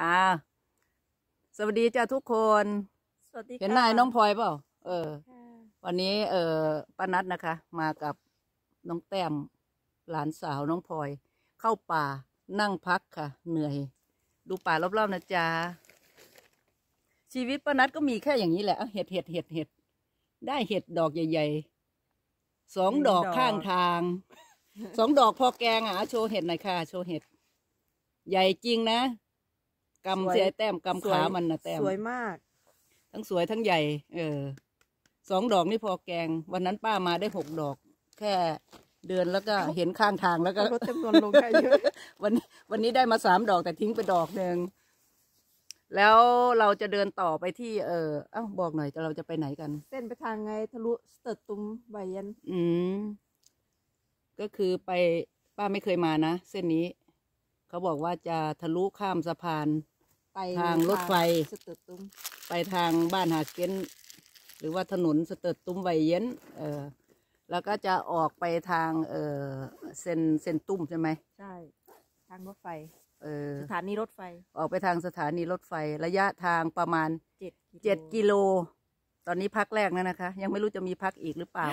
อ่า สวัสดีจ้าทุกคนสวัสดีเห็นหนายน้องพลอยเปล่าเออวันนี้ เออป้านัดนะคะ มากับน้องแต้มหลานสาวน้องพลอย เข้าป่านั่งพักค่ะ เหนื่อย ดูป่ารอบๆนะจ๊ะ ชีวิตป้านัดก็มีแค่อย่างนี้แหละเห็ดเห็ดเห็ดเห็ดได้เห็ดดอกใหญ่ๆ สองดอกข้างทางสองดอกพอแกงอ่ะโชว์เห็ดหน่อยค่ะ โชว์เห็ดใหญ่จริงนะกำเสียแต้มกำขา มันนะแต้มสวยมาก ทั้งสวยทั้งใหญ่ เออสองดอกนี่พอแกงวันนั้นป้ามาได้หกดอก แค่เดินแล้วก็เห็นข้างทางแล้วก็ลดจำนวนลงได้เยอะวันนี้วันนี้ได้มาสามดอกแต่ทิ้งไปดอกหนึ่งแล้วเราจะเดินต่อไปที่ เอออ้าบอกหน่อยเราจะไปไหนกัน เส้นไปทางไงทะลุสเตอร์ตุมใบยันอืม ก็คือไปป้าไม่เคยมานะเส้นนี้เขาบอกว่าจะทะลุข้ามสะพาน ไปทางรถไฟสเตตุ้มไปทางบ้านหาเก้นหรือว่าถนนสเตอร์ตุ้มไวเย็นเออแล้วก็จะออกไปทางเออเซนเซนตุ้มใช่ไหมใช่ ทางรถไฟเออสถานีรถไฟ ออกไปทางสถานีรถไฟระยะทางประมาณเจ็ดเจ็ดกิโล ตอนนี้พักแรกนะนะคะ ยังไม่รู้จะมีพักอีกหรือเปล่า